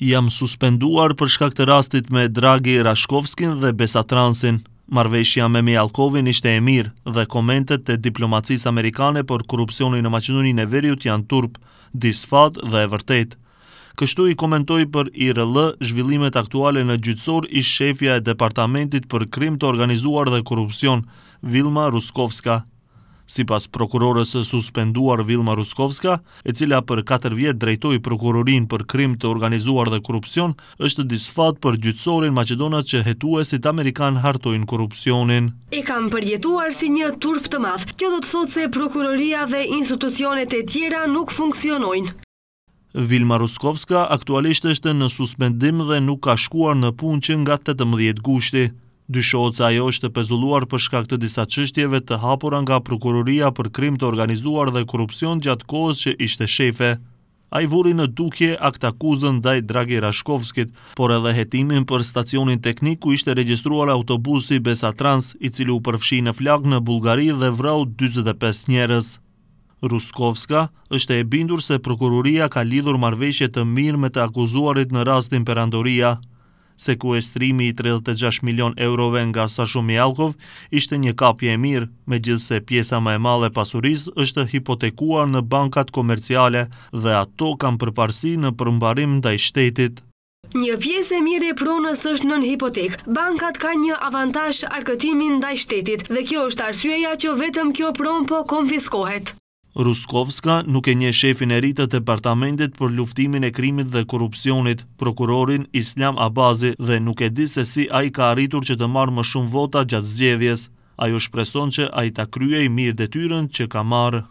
jam suspenduar për shkak të rastit me Dragi Rashkovskin dhe Besatransin. Marveshja me Mijalkovin ishte e mirë dhe komentet të diplomacis amerikane për korupcioni në Macedonin e Veriut janë turp, disfat dhe e vërtet. Kështu i komentoj për IRL zhvillimet aktuale në gjytsor i shefja e Departamentit për krim të organizuar dhe korupcion, Vilma Ruskovska si pas prokurorës suspenduar Vilma Ruskovska, e cila për 4 vjetë drejtoj prokurorin për krim të organizuar dhe korupcion, është disfat për gjytsorin Macedonat që hetu e si të Amerikan hartojnë korupcionin. E kam përjetuar si një turp të math. Kjo do të thotë se prokuroria dhe institucionet e tjera nuk funksionojnë. Vilma Ruskovska aktualisht është në suspendim dhe nuk ka shkuar në pun që nga 18 gushti. Dyshohet se ajo është pezulluar për shkak të disa çështjeve të hapura nga prokuroria për krim të organizuar dhe korrupsion gjatë kohës që ishte shefe. A i vuri në dukje akt akuzën daj Dragi Rashkovskit, por edhe hetimin për stacionin teknik ku ishte registruar autobusi Besatrans, i cili u përfshi në flak në Bulgari dhe vrau 25 njerës. Ruskovska është e bindur se prokuroria ka lidhur marveshje të mirë me të akuzuarit në rastin perandoria se ku estrimi i 36 milion eurove nga sa shumë i Alkov ishte një kapje e mirë, me gjithse pjesa ma e male pasuris është hipotekuar në bankat komerciale dhe ato kam përparsi në përmbarim të i shtetit. Një pjesë e mirë e pronës është nën hipotek. Bankat ka një avantash arkëtimin dhe i shtetit dhe kjo është arsyeja që vetëm kjo pronë po konfiskohet. Ruskovska nuk e nje shefin e rritët të departamentit për luftimin e krimit dhe korupcionit, prokurorin Islam Abazi dhe nuk e di se si a i ka arritur që të marrë më shumë vota gjatë zgjedhjes. Ajo shpreson që a i ta kryej mirë dhe që ka marrë.